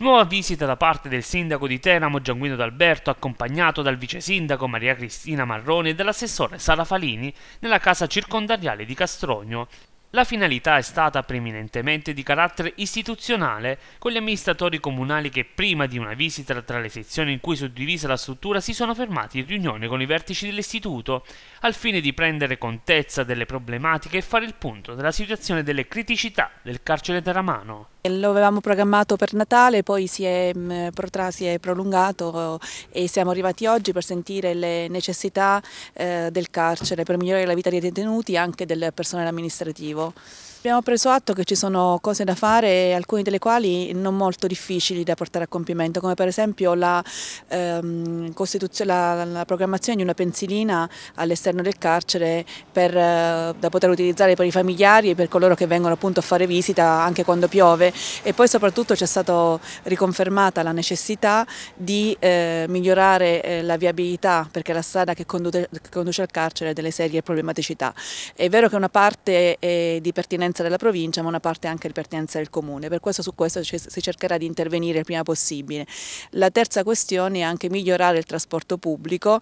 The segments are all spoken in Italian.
Nuova visita da parte del sindaco di Teramo Gianguino D'Alberto, accompagnato dal vice sindaco Maria Cristina Marrone e dall'assessore Sara Falini nella casa circondariale di Castrogno. La finalità è stata preminentemente di carattere istituzionale, con gli amministratori comunali che prima di una visita tra le sezioni in cui è suddivisa la struttura si sono fermati in riunione con i vertici dell'istituto, al fine di prendere contezza delle problematiche e fare il punto della situazione delle criticità del carcere teramano. Lo avevamo programmato per Natale, poi si è, mm, si è, prolungato e siamo arrivati oggi per sentire le necessità eh, del carcere, per migliorare la vita dei detenuti e anche del personale amministrativo. Abbiamo preso atto che ci sono cose da fare, alcune delle quali non molto difficili da portare a compimento, come per esempio la, ehm, la, la programmazione di una pensilina all'esterno del carcere per, eh, da poter utilizzare per i familiari e per coloro che vengono appunto a fare visita anche quando piove e poi soprattutto c'è stata riconfermata la necessità di eh, migliorare eh, la viabilità perché la strada che conduce, che conduce al carcere ha delle serie problematicità. È vero che una parte di pertinenza pertinenza della provincia ma una parte anche di pertinenza del comune, per questo su questo si cercherà di intervenire il prima possibile. La terza questione è anche migliorare il trasporto pubblico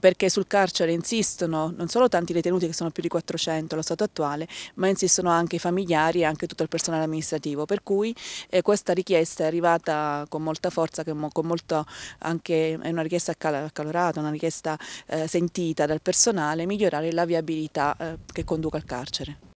perché sul carcere insistono non solo tanti detenuti che sono più di 400 allo stato attuale, ma insistono anche i familiari e anche tutto il personale amministrativo, per cui eh, questa richiesta è arrivata con molta forza, con molto anche, è una richiesta accalorata, una richiesta eh, sentita dal personale, migliorare la viabilità eh, che conduca al carcere.